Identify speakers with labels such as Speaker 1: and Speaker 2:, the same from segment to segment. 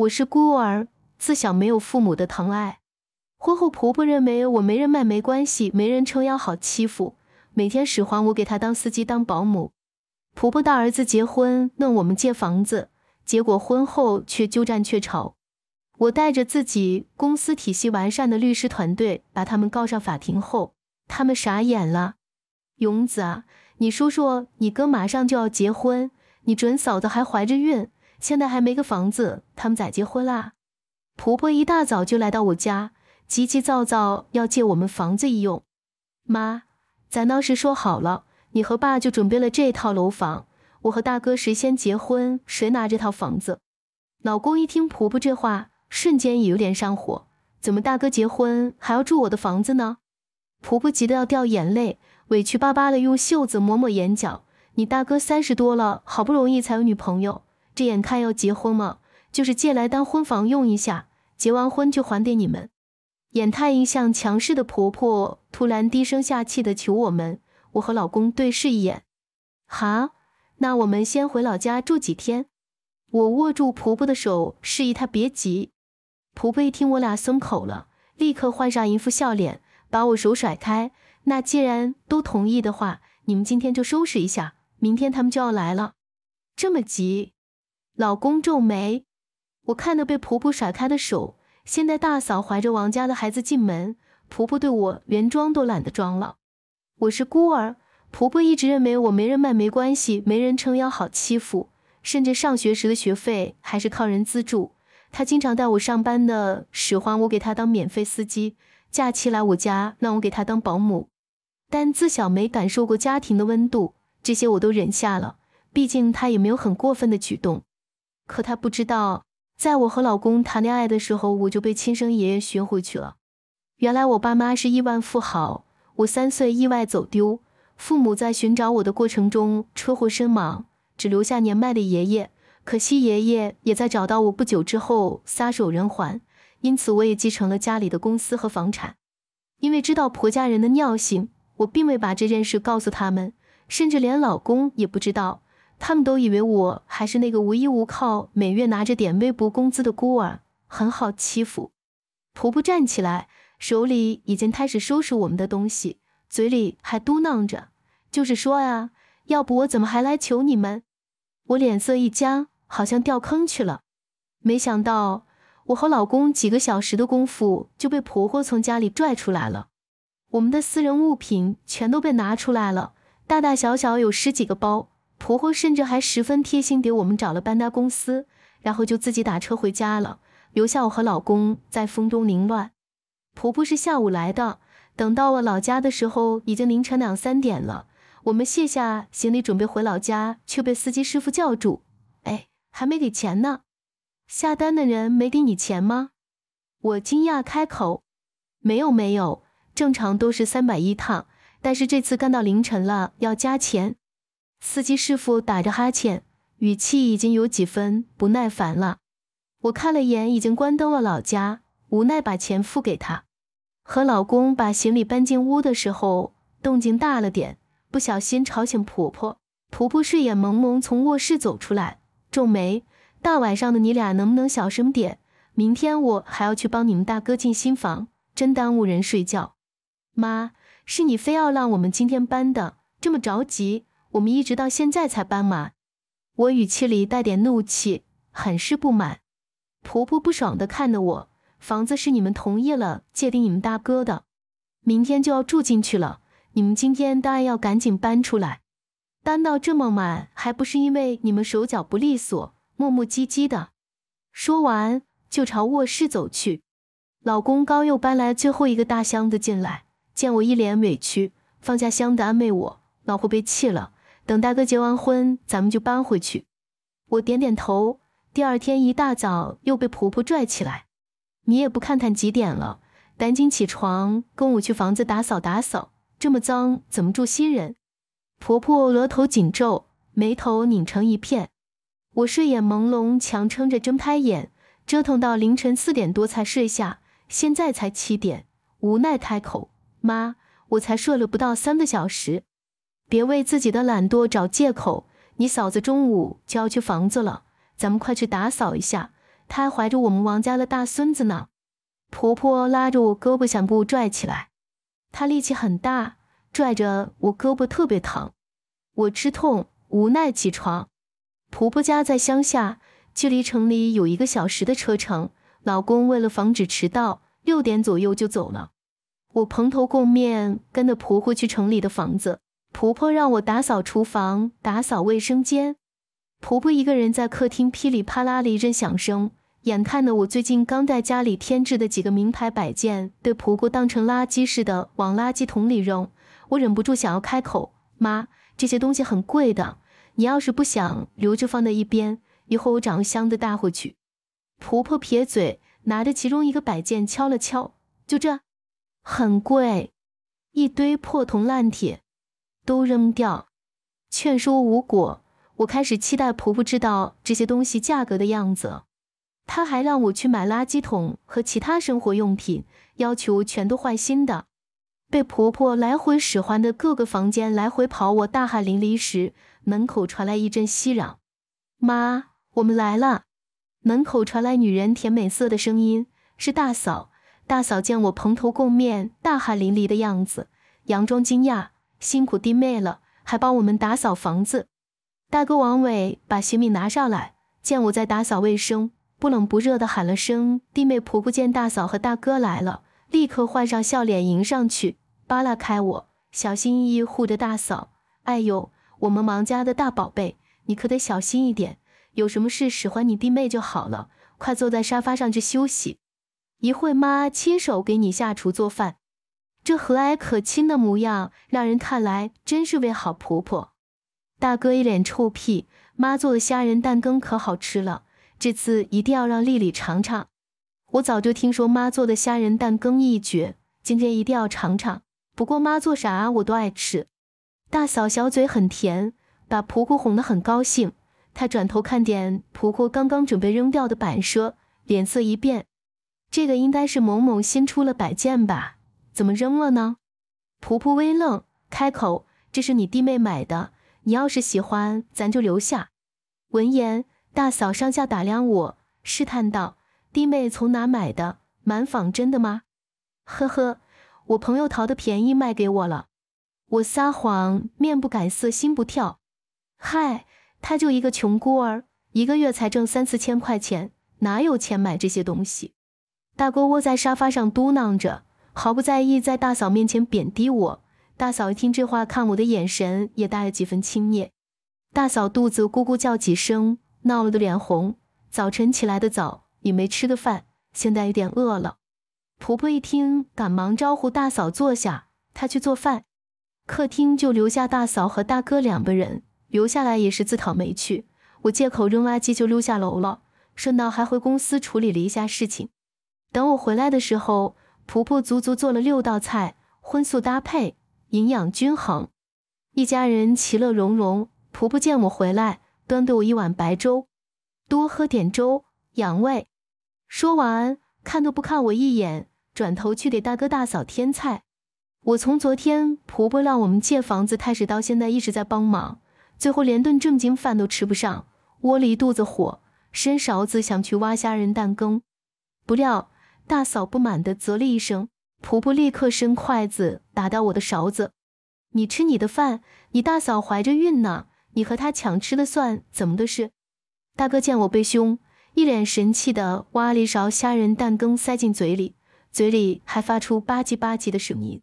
Speaker 1: 我是孤儿，自小没有父母的疼爱。婚后，婆婆认为我没人脉没关系，没人撑腰好欺负，每天使唤我给她当司机、当保姆。婆婆大儿子结婚，问我们借房子，结果婚后却鸠占鹊巢。我带着自己公司体系完善的律师团队，把他们告上法庭后，他们傻眼了。勇子啊，你说说，你哥马上就要结婚，你准嫂子还怀着孕。现在还没个房子，他们咋结婚啦？婆婆一大早就来到我家，急急躁躁要借我们房子一用。妈，咱当时说好了，你和爸就准备了这套楼房，我和大哥谁先结婚，谁拿这套房子。老公一听婆婆这话，瞬间也有点上火，怎么大哥结婚还要住我的房子呢？婆婆急得要掉眼泪，委屈巴巴的用袖子抹抹眼角。你大哥三十多了，好不容易才有女朋友。这眼看要结婚嘛，就是借来当婚房用一下，结完婚就还给你们。眼太一向强势的婆婆突然低声下气的求我们，我和老公对视一眼，哈，那我们先回老家住几天。我握住婆婆的手，示意她别急。婆婆一听我俩松口了，立刻换上一副笑脸，把我手甩开。那既然都同意的话，你们今天就收拾一下，明天他们就要来了。这么急？老公皱眉，我看着被婆婆甩开的手。现在大嫂怀着王家的孩子进门，婆婆对我连装都懒得装了。我是孤儿，婆婆一直认为我没人脉没关系，没人撑腰好欺负，甚至上学时的学费还是靠人资助。她经常带我上班的使唤我给她当免费司机，假期来我家让我给她当保姆。但自小没感受过家庭的温度，这些我都忍下了，毕竟她也没有很过分的举动。可他不知道，在我和老公谈恋爱的时候，我就被亲生爷爷寻回去了。原来我爸妈是亿万富豪，我三岁意外走丢，父母在寻找我的过程中车祸身亡，只留下年迈的爷爷。可惜爷爷也在找到我不久之后撒手人寰，因此我也继承了家里的公司和房产。因为知道婆家人的尿性，我并未把这件事告诉他们，甚至连老公也不知道。他们都以为我还是那个无依无靠、每月拿着点微薄工资的孤儿，很好欺负。婆婆站起来，手里已经开始收拾我们的东西，嘴里还嘟囔着：“就是说啊，要不我怎么还来求你们？”我脸色一僵，好像掉坑去了。没想到我和老公几个小时的功夫就被婆婆从家里拽出来了，我们的私人物品全都被拿出来了，大大小小有十几个包。婆婆甚至还十分贴心，给我们找了搬家公司，然后就自己打车回家了，留下我和老公在风中凌乱。婆婆是下午来的，等到了老家的时候，已经凌晨两三点了。我们卸下行李准备回老家，却被司机师傅叫住：“哎，还没给钱呢，下单的人没给你钱吗？”我惊讶开口：“没有，没有，正常都是三百一趟，但是这次干到凌晨了，要加钱。”司机师傅打着哈欠，语气已经有几分不耐烦了。我看了眼已经关灯了，老家无奈把钱付给他。和老公把行李搬进屋的时候，动静大了点，不小心吵醒婆婆。婆婆睡眼朦胧从卧室走出来，皱眉：“大晚上的，你俩能不能小声点？明天我还要去帮你们大哥进新房，真耽误人睡觉。”“妈，是你非要让我们今天搬的，这么着急。”我们一直到现在才搬嘛，我语气里带点怒气，很是不满。婆婆不爽的看着我，房子是你们同意了借给你们大哥的，明天就要住进去了，你们今天当然要赶紧搬出来。搬到这么满，还不是因为你们手脚不利索，磨磨唧唧的。说完就朝卧室走去。老公刚又搬来最后一个大箱子进来，见我一脸委屈，放下箱子安慰我。老婆被气了。等大哥结完婚，咱们就搬回去。我点点头。第二天一大早又被婆婆拽起来，你也不看看几点了，赶紧起床，跟我去房子打扫打扫，这么脏怎么住新人？婆婆额头紧皱，眉头拧成一片。我睡眼朦胧，强撑着睁开眼，折腾到凌晨四点多才睡下。现在才七点，无奈开口：“妈，我才睡了不到三个小时。”别为自己的懒惰找借口！你嫂子中午就要去房子了，咱们快去打扫一下。她还怀着我们王家的大孙子呢。婆婆拉着我胳膊想把我拽起来，她力气很大，拽着我胳膊特别疼。我吃痛无奈起床。婆婆家在乡下，距离城里有一个小时的车程。老公为了防止迟到，六点左右就走了。我蓬头垢面跟着婆婆去城里的房子。婆婆让我打扫厨房，打扫卫生间。婆婆一个人在客厅，噼里啪啦的一阵响声，眼看着我最近刚在家里添置的几个名牌摆件，被婆婆当成垃圾似的往垃圾桶里扔。我忍不住想要开口：“妈，这些东西很贵的，你要是不想留着，放在一边，以后我找个箱子带回去。”婆婆撇嘴，拿着其中一个摆件敲了敲：“就这，很贵，一堆破铜烂铁。”都扔掉，劝说无果，我开始期待婆婆知道这些东西价格的样子。她还让我去买垃圾桶和其他生活用品，要求全都换新的。被婆婆来回使唤的各个房间来回跑，我大汗淋漓时，门口传来一阵熙攘。妈，我们来了。门口传来女人甜美色的声音，是大嫂。大嫂见我蓬头垢面、大汗淋漓的样子，佯装惊讶。辛苦弟妹了，还帮我们打扫房子。大哥王伟把行李拿上来，见我在打扫卫生，不冷不热的喊了声。弟妹，婆婆见大嫂和大哥来了，立刻换上笑脸迎上去，扒拉开我，小心翼翼护着大嫂。哎呦，我们王家的大宝贝，你可得小心一点。有什么事使唤你弟妹就好了。快坐在沙发上去休息，一会妈亲手给你下厨做饭。这和蔼可亲的模样，让人看来真是位好婆婆。大哥一脸臭屁，妈做的虾仁蛋羹可好吃了，这次一定要让丽丽尝尝。我早就听说妈做的虾仁蛋羹一绝，今天一定要尝尝。不过妈做啥我都爱吃。大嫂小嘴很甜，把婆婆哄得很高兴。她转头看见婆婆刚刚准备扔掉的摆设，脸色一变，这个应该是某某新出了摆件吧。怎么扔了呢？婆婆微愣，开口：“这是你弟妹买的，你要是喜欢，咱就留下。”闻言，大嫂上下打量我，试探道：“弟妹从哪买的？蛮仿真的吗？”“呵呵，我朋友淘的便宜卖给我了。”我撒谎，面不改色，心不跳。“嗨，他就一个穷孤儿，一个月才挣三四千块钱，哪有钱买这些东西？”大哥窝在沙发上嘟囔着。毫不在意，在大嫂面前贬低我。大嫂一听这话，看我的眼神也带了几分轻蔑。大嫂肚子咕咕叫几声，闹了的脸红。早晨起来的早，也没吃的饭，现在有点饿了。婆婆一听，赶忙招呼大嫂坐下，她去做饭。客厅就留下大嫂和大哥两个人，留下来也是自讨没趣。我借口扔垃圾就溜下楼了，顺道还回公司处理了一下事情。等我回来的时候。婆婆足足做了六道菜，荤素搭配，营养均衡。一家人其乐融融。婆婆见我回来，端给我一碗白粥，多喝点粥养胃。说完，看都不看我一眼，转头去给大哥大嫂添菜。我从昨天婆婆让我们借房子开始，到现在一直在帮忙，最后连顿正经饭都吃不上，窝了一肚子火，伸勺子想去挖虾仁蛋羹，不料。大嫂不满地啧了一声，婆婆立刻伸筷子打掉我的勺子：“你吃你的饭，你大嫂怀着孕呢，你和她抢吃的算怎么的事？”大哥见我被凶，一脸神气地挖了一勺虾仁蛋羹塞进嘴里，嘴里还发出吧唧吧唧的声音。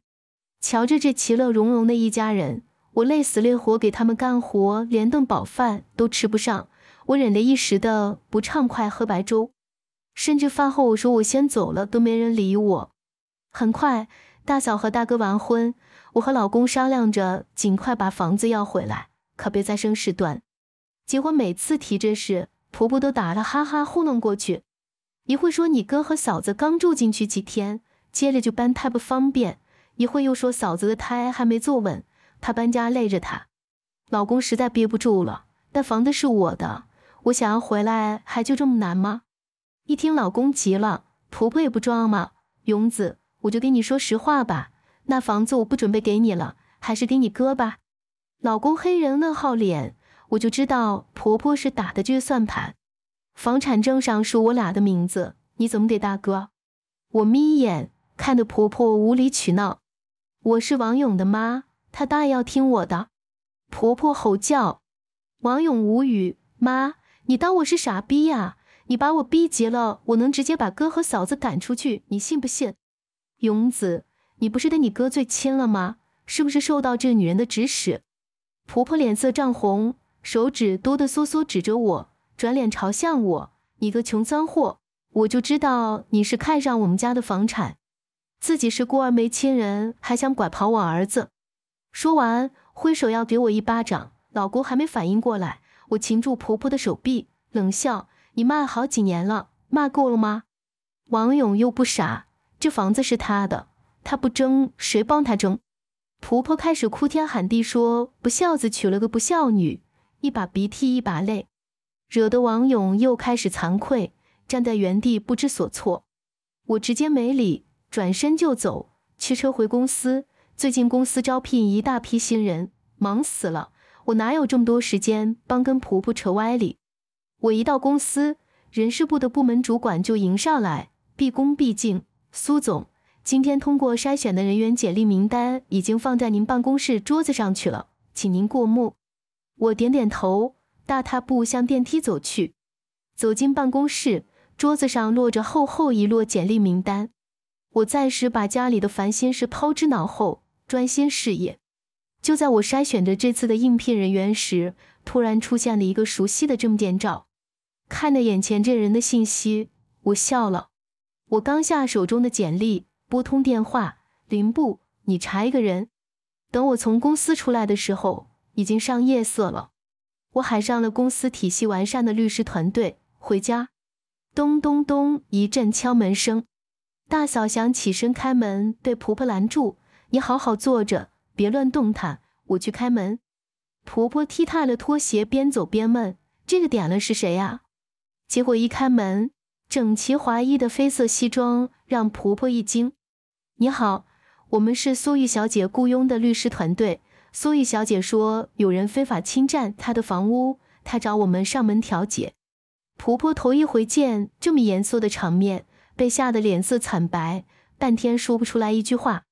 Speaker 1: 瞧着这其乐融融的一家人，我累死累活给他们干活，连顿饱饭都吃不上，我忍得一时的不畅快，喝白粥。甚至饭后我说我先走了，都没人理我。很快，大嫂和大哥完婚，我和老公商量着尽快把房子要回来，可别再生事端。结果每次提这事，婆婆都打了哈哈糊弄过去。一会说你哥和嫂子刚住进去几天，接着就搬太不方便；一会又说嫂子的胎还没坐稳，她搬家累着她。老公实在憋不住了，但房子是我的，我想要回来还就这么难吗？一听，老公急了，婆婆也不装嘛。勇子，我就跟你说实话吧，那房子我不准备给你了，还是给你哥吧。老公黑人问号脸，我就知道婆婆是打的这个算盘。房产证上是我俩的名字，你怎么给大哥？我眯眼看着婆婆无理取闹。我是王勇的妈，他大爷要听我的。婆婆吼叫，王勇无语。妈，你当我是傻逼呀？你把我逼急了，我能直接把哥和嫂子赶出去，你信不信？勇子，你不是对你哥最亲了吗？是不是受到这女人的指使？婆婆脸色涨红，手指哆哆嗦嗦指着我，转脸朝向我：“你个穷脏货，我就知道你是看上我们家的房产，自己是孤儿没亲人，还想拐跑我儿子。”说完，挥手要给我一巴掌。老郭还没反应过来，我擒住婆婆的手臂，冷笑。你骂好几年了，骂够了吗？王勇又不傻，这房子是他的，他不争，谁帮他争？婆婆开始哭天喊地，说不孝子娶了个不孝女，一把鼻涕一把泪，惹得王勇又开始惭愧，站在原地不知所措。我直接没理，转身就走，骑车回公司。最近公司招聘一大批新人，忙死了，我哪有这么多时间帮跟婆婆扯歪理？我一到公司，人事部的部门主管就迎上来，毕恭毕敬。苏总，今天通过筛选的人员简历名单已经放在您办公室桌子上去了，请您过目。我点点头，大踏步向电梯走去。走进办公室，桌子上落着厚厚一摞简历名单。我暂时把家里的烦心事抛之脑后，专心事业。就在我筛选着这次的应聘人员时，突然出现了一个熟悉的证件照。看着眼前这人的信息，我笑了。我刚下手中的简历，拨通电话：“林部，你查一个人。”等我从公司出来的时候，已经上夜色了。我喊上了公司体系完善的律师团队回家。咚咚咚，一阵敲门声。大嫂想起身开门，被婆婆拦住：“你好好坐着，别乱动弹，我去开门。”婆婆踢踏了拖鞋，边走边问：“这个点了是谁啊？”结果一开门，整齐划一的黑色西装让婆婆一惊。你好，我们是苏玉小姐雇佣的律师团队。苏玉小姐说，有人非法侵占她的房屋，她找我们上门调解。婆婆头一回见这么严肃的场面，被吓得脸色惨白，半天说不出来一句话。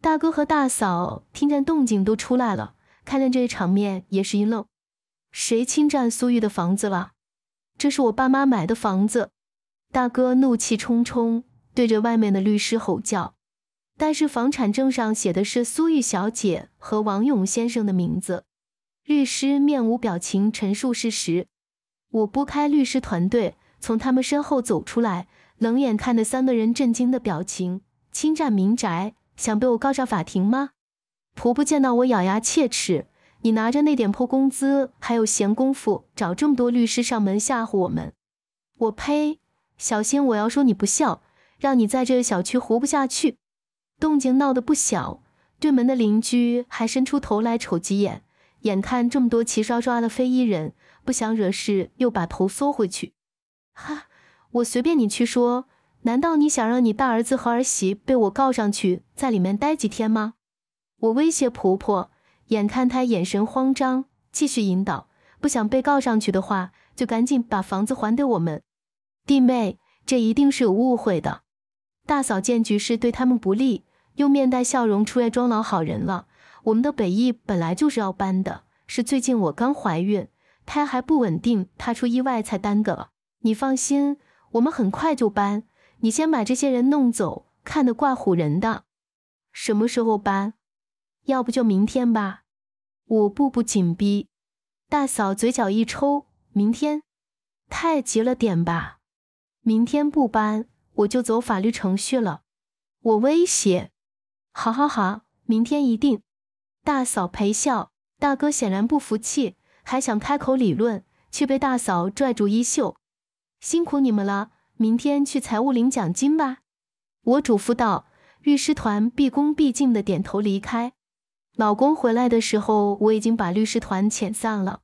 Speaker 1: 大哥和大嫂听见动静都出来了，看见这场面也是一愣：谁侵占苏玉的房子了？这是我爸妈买的房子，大哥怒气冲冲对着外面的律师吼叫。但是房产证上写的是苏玉小姐和王勇先生的名字。律师面无表情陈述事实。我拨开律师团队，从他们身后走出来，冷眼看那三个人震惊的表情。侵占民宅，想被我告上法庭吗？婆婆见到我咬牙切齿。你拿着那点破工资，还有闲工夫找这么多律师上门吓唬我们？我呸！小心我要说你不孝，让你在这小区活不下去。动静闹得不小，对门的邻居还伸出头来瞅几眼。眼看这么多齐刷刷的非一人，不想惹事又把头缩回去。哈，我随便你去说。难道你想让你大儿子和儿媳被我告上去，在里面待几天吗？我威胁婆婆。眼看他眼神慌张，继续引导，不想被告上去的话，就赶紧把房子还给我们。弟妹，这一定是有误会的。大嫂见局势对他们不利，又面带笑容出来装老好人了。我们的北意本来就是要搬的，是最近我刚怀孕，胎还不稳定，怕出意外才耽搁了。你放心，我们很快就搬。你先把这些人弄走，看得怪唬人的。什么时候搬？要不就明天吧，我步步紧逼，大嫂嘴角一抽，明天太急了点吧，明天不搬我就走法律程序了，我威胁。好好好，明天一定。大嫂陪笑，大哥显然不服气，还想开口理论，却被大嫂拽住衣袖。辛苦你们了，明天去财务领奖金吧，我嘱咐道。律师团毕恭毕敬的点头离开。老公回来的时候，我已经把律师团遣散了。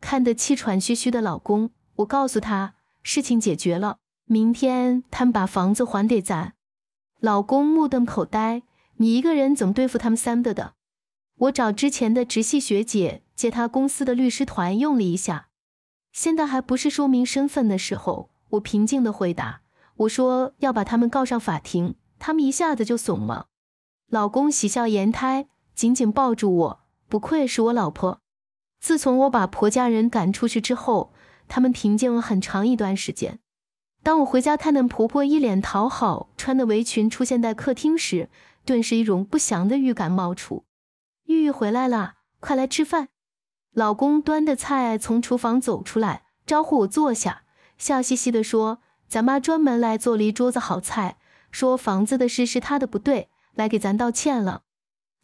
Speaker 1: 看得气喘吁吁的老公，我告诉他事情解决了，明天他们把房子还给咱。老公目瞪口呆：“你一个人怎么对付他们三个的？”我找之前的直系学姐借她公司的律师团用了一下。现在还不是说明身份的时候，我平静地回答：“我说要把他们告上法庭。”他们一下子就怂了。老公喜笑颜开。紧紧抱住我，不愧是我老婆。自从我把婆家人赶出去之后，他们平静了很长一段时间。当我回家看见婆婆一脸讨好、穿的围裙出现在客厅时，顿时一种不祥的预感冒出。玉玉回来了，快来吃饭。老公端着菜从厨房走出来，招呼我坐下，笑嘻嘻地说：“咱妈专门来做了一桌子好菜，说房子的事是她的不对，来给咱道歉了。”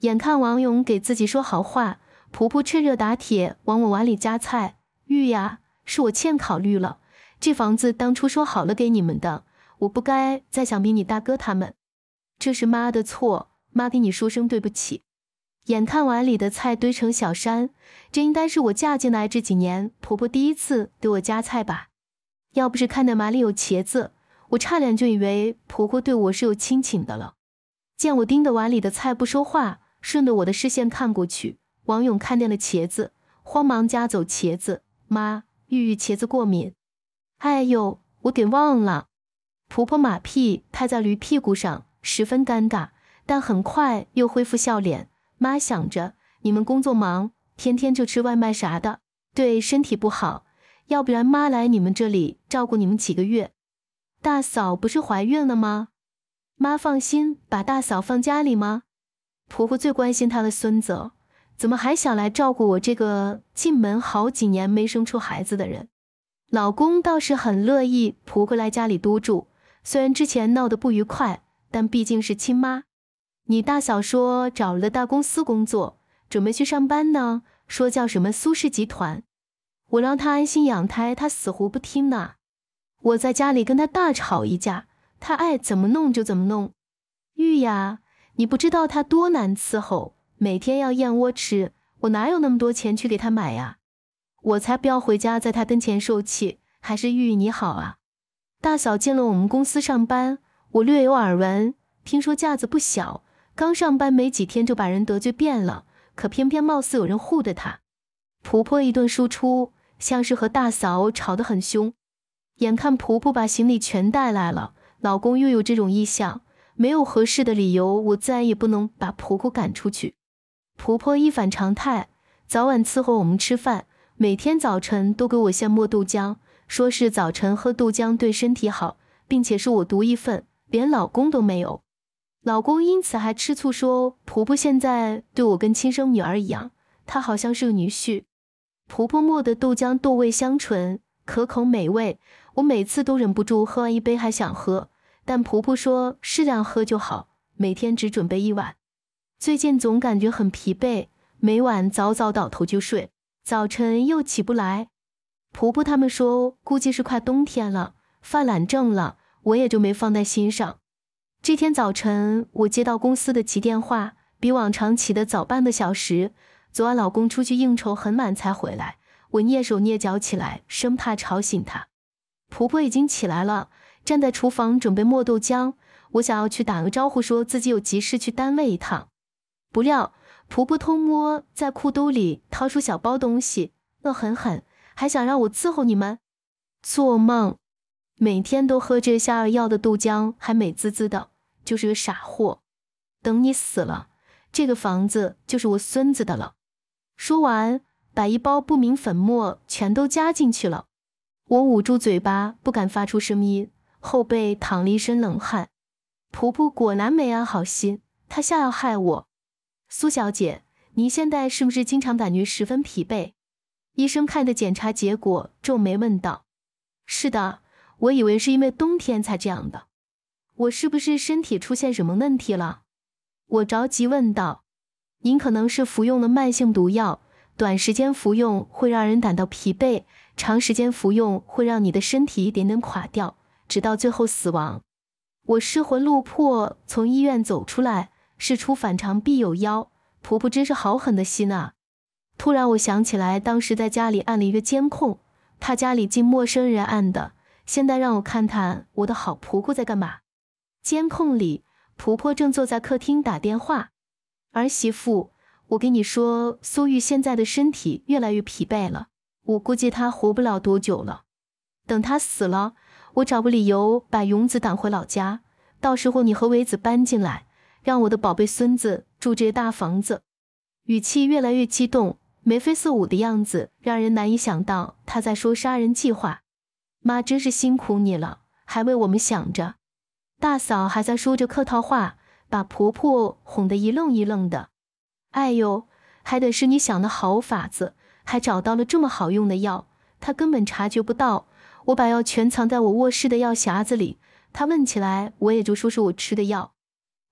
Speaker 1: 眼看王勇给自己说好话，婆婆趁热打铁往我碗里夹菜。玉呀，是我欠考虑了，这房子当初说好了给你们的，我不该再想比你大哥他们。这是妈的错，妈跟你说声对不起。眼看碗里的菜堆成小山，这应该是我嫁进来这几年婆婆第一次给我夹菜吧？要不是看那碗里有茄子，我差点就以为婆婆对我是有亲情的了。见我盯着碗里的菜不说话。顺着我的视线看过去，王勇看见了茄子，慌忙夹走茄子。妈，玉玉茄子过敏。哎呦，我给忘了。婆婆马屁拍在驴屁股上，十分尴尬，但很快又恢复笑脸。妈想着，你们工作忙，天天就吃外卖啥的，对身体不好。要不然妈来你们这里照顾你们几个月。大嫂不是怀孕了吗？妈放心，把大嫂放家里吗？婆婆最关心她的孙子，怎么还想来照顾我这个进门好几年没生出孩子的人？老公倒是很乐意婆婆来家里多住，虽然之前闹得不愉快，但毕竟是亲妈。你大嫂说找了大公司工作，准备去上班呢，说叫什么苏氏集团。我让她安心养胎，她死活不听呢。我在家里跟她大吵一架，她爱怎么弄就怎么弄。玉呀。你不知道他多难伺候，每天要燕窝吃，我哪有那么多钱去给他买呀？我才不要回家在他跟前受气，还是玉玉你好啊！大嫂进了我们公司上班，我略有耳闻，听说架子不小，刚上班没几天就把人得罪遍了，可偏偏貌似有人护着她。婆婆一顿输出，像是和大嫂吵得很凶。眼看婆婆把行李全带来了，老公又有这种意向。没有合适的理由，我自然也不能把婆婆赶出去。婆婆一反常态，早晚伺候我们吃饭，每天早晨都给我现磨豆浆，说是早晨喝豆浆对身体好，并且是我独一份，连老公都没有。老公因此还吃醋，说婆婆现在对我跟亲生女儿一样，她好像是个女婿。婆婆磨的豆浆豆味香醇，可口美味，我每次都忍不住喝完一杯还想喝。但婆婆说适量喝就好，每天只准备一碗。最近总感觉很疲惫，每晚早早倒头就睡，早晨又起不来。婆婆他们说估计是快冬天了，犯懒症了，我也就没放在心上。这天早晨我接到公司的急电话，比往常起得早半个小时。昨晚老公出去应酬很晚才回来，我蹑手蹑脚起来，生怕吵醒他。婆婆已经起来了。站在厨房准备磨豆浆，我想要去打个招呼，说自己有急事去单位一趟。不料婆婆偷摸在裤兜里掏出小包东西，恶狠狠，还想让我伺候你们。做梦！每天都喝这下儿药的豆浆，还美滋滋的，就是个傻货。等你死了，这个房子就是我孙子的了。说完，把一包不明粉末全都加进去了。我捂住嘴巴，不敢发出声音。后背淌了一身冷汗，婆婆果然没安好心，她下要害我。苏小姐，您现在是不是经常感觉十分疲惫？医生看的检查结果，皱眉问道：“是的，我以为是因为冬天才这样的。我是不是身体出现什么问题了？”我着急问道：“您可能是服用了慢性毒药，短时间服用会让人感到疲惫，长时间服用会让你的身体一点点垮掉。”直到最后死亡，我失魂落魄从医院走出来。事出反常必有妖，婆婆真是好狠的心啊！突然我想起来，当时在家里按了一个监控，他家里进陌生人按的。现在让我看看我的好婆婆在干嘛。监控里，婆婆正坐在客厅打电话。儿媳妇，我跟你说，苏玉现在的身体越来越疲惫了，我估计她活不了多久了。等他死了，我找个理由把勇子赶回老家。到时候你和伟子搬进来，让我的宝贝孙子住这大房子。语气越来越激动，眉飞色舞的样子让人难以想到他在说杀人计划。妈真是辛苦你了，还为我们想着。大嫂还在说着客套话，把婆婆哄得一愣一愣的。哎呦，还得是你想的好法子，还找到了这么好用的药，他根本察觉不到。我把药全藏在我卧室的药匣子里，她问起来，我也就说是我吃的药。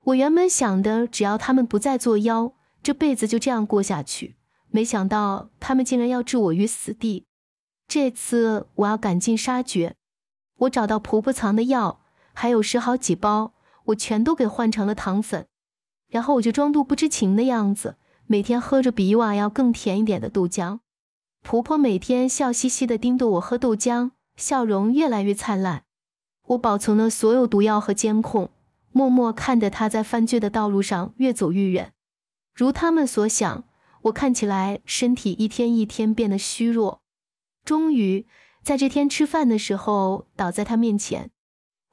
Speaker 1: 我原本想的，只要他们不再作妖，这辈子就这样过下去。没想到他们竟然要置我于死地，这次我要赶尽杀绝。我找到婆婆藏的药，还有十好几包，我全都给换成了糖粉，然后我就装作不知情的样子，每天喝着比以往要更甜一点的豆浆。婆婆每天笑嘻嘻地盯着我喝豆浆。笑容越来越灿烂，我保存了所有毒药和监控，默默看着他在犯罪的道路上越走越远。如他们所想，我看起来身体一天一天变得虚弱，终于在这天吃饭的时候倒在他面前。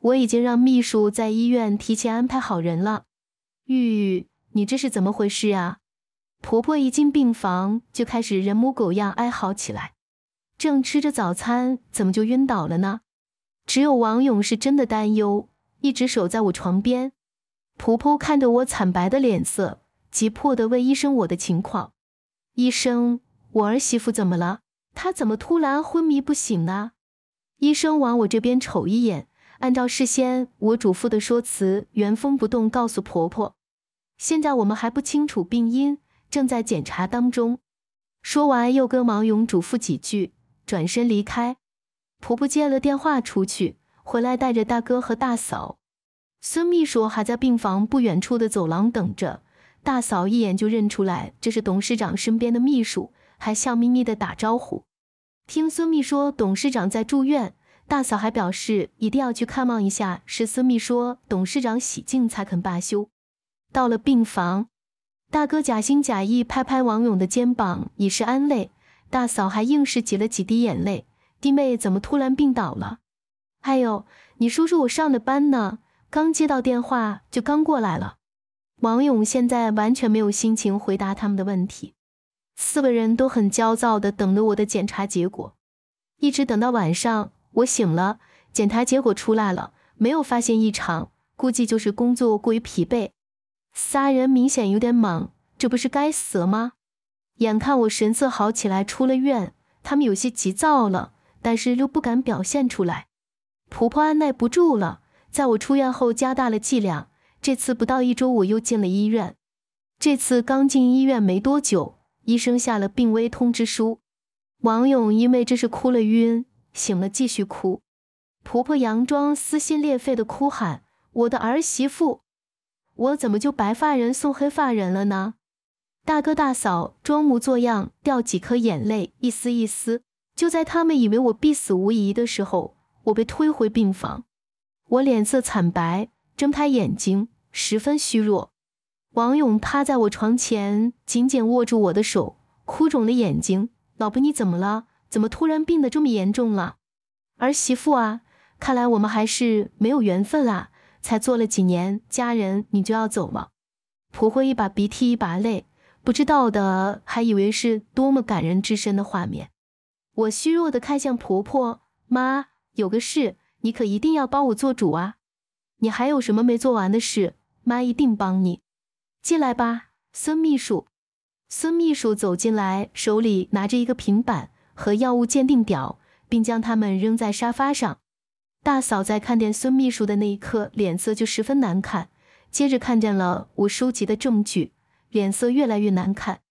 Speaker 1: 我已经让秘书在医院提前安排好人了。玉玉，你这是怎么回事啊？婆婆一进病房就开始人模狗样哀嚎起来。正吃着早餐，怎么就晕倒了呢？只有王勇是真的担忧，一直守在我床边。婆婆看着我惨白的脸色，急迫地问医生我的情况。医生，我儿媳妇怎么了？她怎么突然昏迷不醒呢？医生往我这边瞅一眼，按照事先我嘱咐的说辞，原封不动告诉婆婆：“现在我们还不清楚病因，正在检查当中。”说完，又跟王勇嘱咐几句。转身离开，婆婆接了电话出去，回来带着大哥和大嫂。孙秘书还在病房不远处的走廊等着。大嫂一眼就认出来，这是董事长身边的秘书，还笑眯眯的打招呼。听孙秘书董事长在住院，大嫂还表示一定要去看望一下。是孙秘书董事长喜静才肯罢休。到了病房，大哥假心假意拍拍王勇的肩膀，以示安慰。大嫂还硬是挤了几滴眼泪，弟妹怎么突然病倒了？还有，你叔叔我上的班呢？刚接到电话就刚过来了。王勇现在完全没有心情回答他们的问题，四个人都很焦躁的等着我的检查结果，一直等到晚上，我醒了，检查结果出来了，没有发现异常，估计就是工作过于疲惫。仨人明显有点懵，这不是该死了吗？眼看我神色好起来，出了院，他们有些急躁了，但是又不敢表现出来。婆婆按耐不住了，在我出院后加大了剂量。这次不到一周，我又进了医院。这次刚进医院没多久，医生下了病危通知书。王勇因为这是哭了晕，醒了继续哭。婆婆佯装撕心裂肺的哭喊：“我的儿媳妇，我怎么就白发人送黑发人了呢？”大哥大嫂装模作样掉几颗眼泪，一丝一丝。就在他们以为我必死无疑的时候，我被推回病房。我脸色惨白，睁开眼睛，十分虚弱。王勇趴在我床前，紧紧握住我的手，哭肿了眼睛。老婆你怎么了？怎么突然病得这么严重了？儿媳妇啊，看来我们还是没有缘分啊！才做了几年家人，你就要走吗？婆婆一把鼻涕一把泪。不知道的还以为是多么感人至深的画面。我虚弱的看向婆婆妈，有个事，你可一定要帮我做主啊！你还有什么没做完的事？妈一定帮你。进来吧，孙秘书。孙秘书走进来，手里拿着一个平板和药物鉴定表，并将它们扔在沙发上。大嫂在看见孙秘书的那一刻，脸色就十分难看，接着看见了我收集的证据。脸色越来越难看，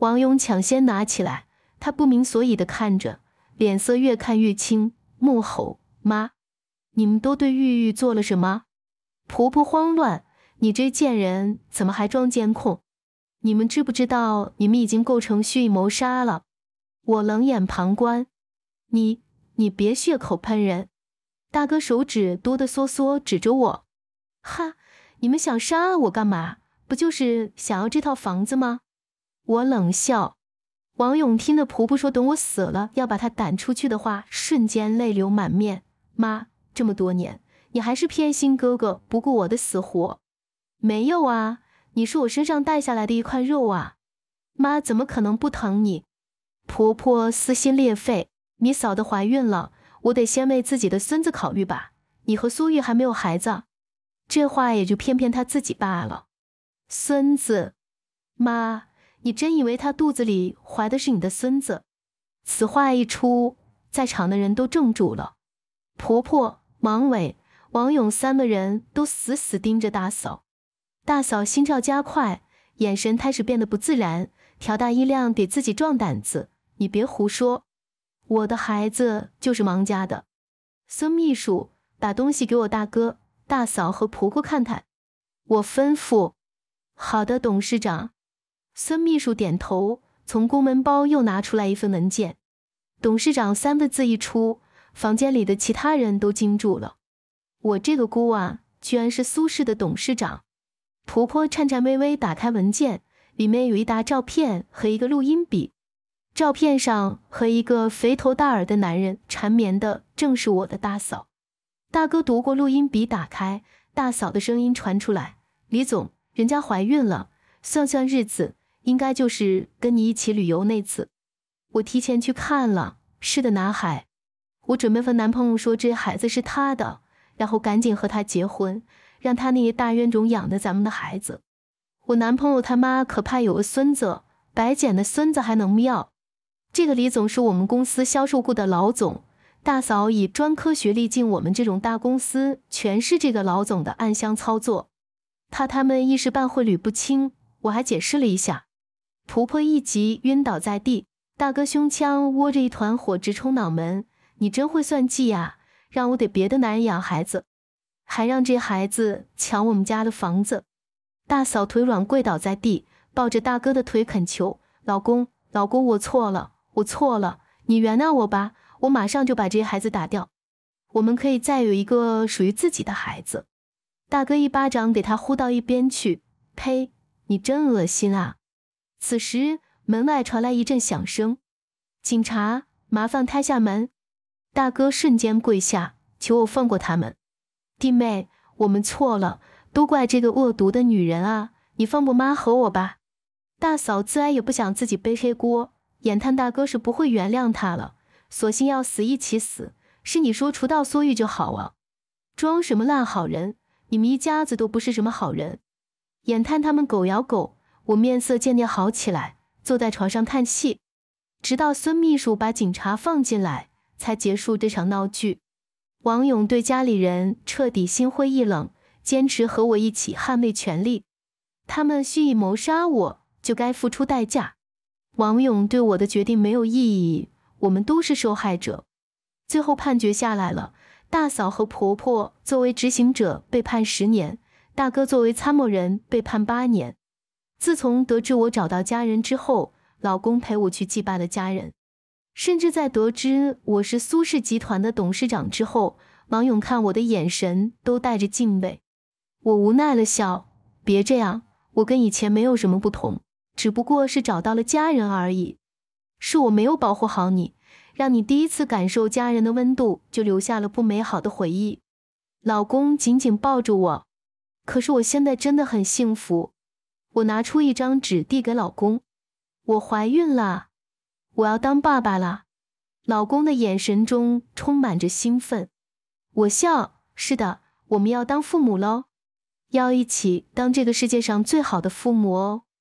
Speaker 1: 王勇抢先拿起来，他不明所以的看着，脸色越看越青，怒吼：“妈，你们都对玉玉做了什么？”婆婆慌乱：“你这贱人，怎么还装监控？你们知不知道，你们已经构成蓄意谋杀了？”我冷眼旁观：“你，你别血口喷人。”大哥手指哆哆嗦嗦指着我：“哈，你们想杀我干嘛？”不就是想要这套房子吗？我冷笑。王勇听的婆婆说等我死了要把他赶出去的话，瞬间泪流满面。妈，这么多年，你还是偏心哥哥，不顾我的死活。没有啊，你是我身上带下来的一块肉啊。妈怎么可能不疼你？婆婆撕心裂肺。你嫂子怀孕了，我得先为自己的孙子考虑吧。你和苏玉还没有孩子。这话也就骗骗他自己罢了。孙子，妈，你真以为她肚子里怀的是你的孙子？此话一出，在场的人都怔住了。婆婆、王伟、王勇三个人都死死盯着大嫂。大嫂心跳加快，眼神开始变得不自然，调大音量给自己壮胆子：“你别胡说，我的孩子就是王家的。”孙秘书，把东西给我大哥、大嫂和婆婆看看，我吩咐。好的，董事长，孙秘书点头，从公文包又拿出来一份文件。董事长三个字一出，房间里的其他人都惊住了。我这个姑啊，居然是苏氏的董事长。婆婆颤颤巍巍打开文件，里面有一沓照片和一个录音笔。照片上和一个肥头大耳的男人缠绵的，正是我的大嫂。大哥读过录音笔，打开，大嫂的声音传出来：“李总。”人家怀孕了，算算日子，应该就是跟你一起旅游那次。我提前去看了，是的，男孩。我准备和男朋友说，这孩子是他的，然后赶紧和他结婚，让他那个大冤种养的咱们的孩子。我男朋友他妈可怕有个孙子，白捡的孙子还能要？这个李总是我们公司销售部的老总，大嫂以专科学历进我们这种大公司，全是这个老总的暗箱操作。怕他们一时半会捋不清，我还解释了一下。婆婆一急，晕倒在地。大哥胸腔窝着一团火，直冲脑门。你真会算计呀！让我给别的男人养孩子，还让这孩子抢我们家的房子。大嫂腿软跪倒在地，抱着大哥的腿恳求：“老公，老公，我错了，我错了，你原谅我吧。我马上就把这孩子打掉，我们可以再有一个属于自己的孩子。”大哥一巴掌给他呼到一边去，呸！你真恶心啊！此时门外传来一阵响声，警察，麻烦开下门。大哥瞬间跪下，求我放过他们。弟妹，我们错了，都怪这个恶毒的女人啊！你放过妈和我吧。大嫂自然也不想自己背黑锅，眼看大哥是不会原谅她了，索性要死一起死。是你说除掉苏玉就好啊，装什么烂好人？你们一家子都不是什么好人，眼看他们狗咬狗，我面色渐渐好起来，坐在床上叹气，直到孙秘书把警察放进来，才结束这场闹剧。王勇对家里人彻底心灰意冷，坚持和我一起捍卫权利。他们蓄意谋杀我，就该付出代价。王勇对我的决定没有异议，我们都是受害者。最后判决下来了。大嫂和婆婆作为执行者被判十年，大哥作为参谋人被判八年。自从得知我找到家人之后，老公陪我去祭拜了家人，甚至在得知我是苏氏集团的董事长之后，王勇看我的眼神都带着敬畏。我无奈了，笑，别这样，我跟以前没有什么不同，只不过是找到了家人而已。是我没有保护好你。让你第一次感受家人的温度，就留下了不美好的回忆。老公紧紧抱住我，可是我现在真的很幸福。我拿出一张纸递给老公：“我怀孕了，我要当爸爸了。”老公的眼神中充满着兴奋。我笑：“是的，我们要当父母喽，要一起当这个世界上最好的父母哦。”